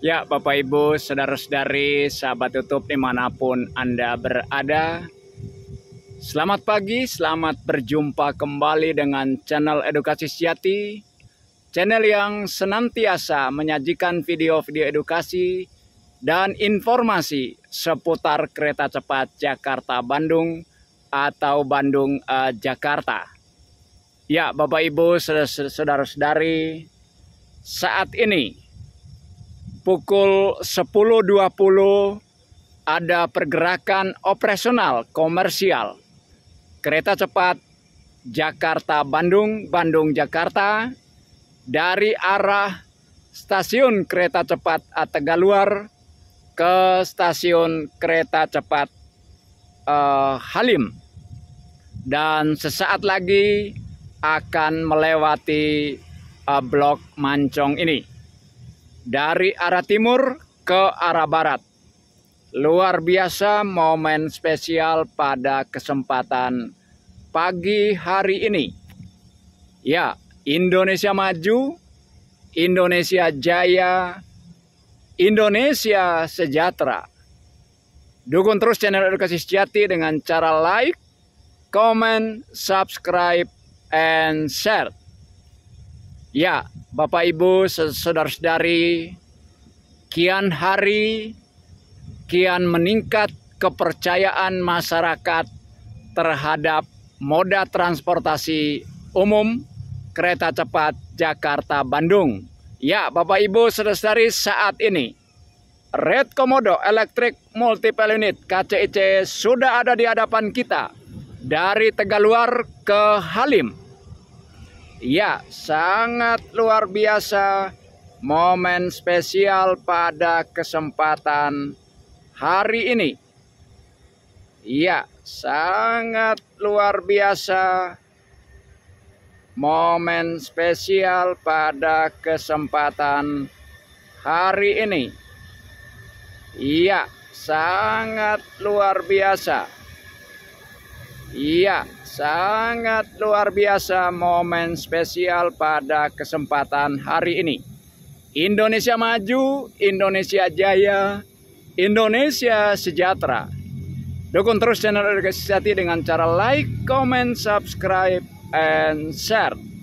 Ya, Bapak Ibu, saudara-saudari, sahabat YouTube dimanapun Anda berada. Selamat pagi, selamat berjumpa kembali dengan channel Edukasi Sejati. Channel yang senantiasa menyajikan video-video edukasi dan informasi seputar kereta cepat Jakarta-Bandung atau Bandung-Jakarta. Eh, ya, Bapak Ibu, saudara-saudari, saat ini pukul 10.20 ada pergerakan operasional komersial kereta cepat Jakarta-Bandung, Bandung-Jakarta dari arah stasiun kereta cepat Ategaluar ke stasiun kereta cepat uh, Halim dan sesaat lagi akan melewati uh, blok Mancong ini dari arah timur ke arah barat. Luar biasa momen spesial pada kesempatan pagi hari ini. Ya, Indonesia maju, Indonesia jaya, Indonesia sejahtera. Dukung terus channel Edukasi Sejati dengan cara like, comment, subscribe, and share. Ya, Bapak Ibu, saudara-saudari, kian hari kian meningkat kepercayaan masyarakat terhadap moda transportasi umum kereta cepat Jakarta-Bandung. Ya, Bapak Ibu, saudara-saudari, saat ini Red Komodo Electric Multiple Unit KCIC sudah ada di hadapan kita dari Tegaluar ke Halim Ya, sangat luar biasa momen spesial pada kesempatan hari ini. Ya, sangat luar biasa momen spesial pada kesempatan hari ini. Ya, sangat luar biasa. Iya, sangat luar biasa momen spesial pada kesempatan hari ini. Indonesia maju, Indonesia jaya, Indonesia sejahtera. Dukung terus channel Edukasi Sejati dengan cara like, comment, subscribe, and share.